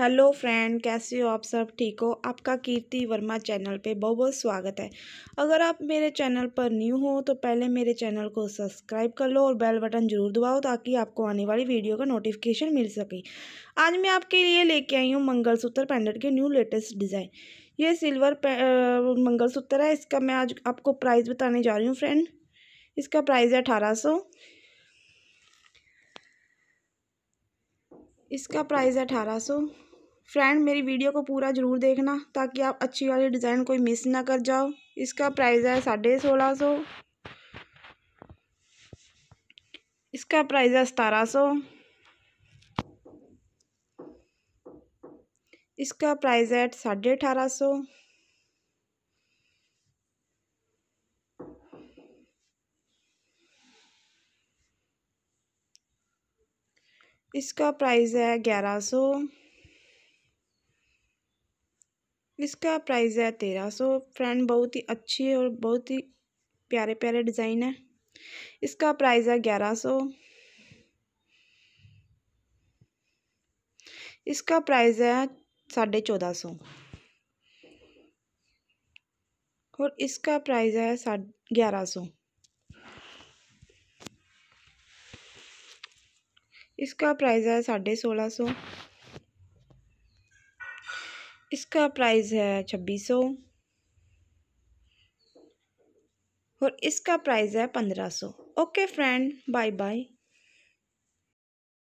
hello friend कैसे हो आप सब ठीक हो आपका कीर्ति वर्मा चैनल पे बहुत बहुत स्वागत है अगर आप मेरे चैनल पर न्यू हो तो पहले मेरे चैनल को सब्सक्राइब कर लो और बेल बटन जरूर दबाओ ताकि आपको आने वाली वीडियो का नोटिफिकेशन मिल सके आज मैं आपके लिए लेके आई हूँ मंगलसूत्र पेंडेंट के न्यू लेटेस्ट डिज़ाइन ये सिल्वर मंगलसूत्र है इसका मैं आज आपको प्राइस बताने जा रही हूँ फ्रेंड इसका प्राइस है अठारह सौ इसका प्राइस है अठारह सौ फ्रेंड मेरी वीडियो को पूरा ज़रूर देखना ताकि आप अच्छी वाली डिज़ाइन कोई मिस ना कर जाओ इसका प्राइस है साढ़े सोलह सौ इसका प्राइस है सतारह सौ इसका प्राइस है साढ़े अठारह सौ इसका प्राइस है ग्यारह सौ इसका प्राइस है तेरह सौ फ्रेंड बहुत ही अच्छी और बहुत ही प्यारे प्यारे डिज़ाइन है इसका प्राइस है ग्यारह सौ इसका प्राइस है साढ़े चौदह सौ और इसका प्राइस है साढ़े ग्यारह सौ इसका प्राइस है साढ़े सोलह सौ इसका प्राइस है छब्बीस सौ और इसका प्राइस है पंद्रह सौ ओके फ्रेंड बाय बाय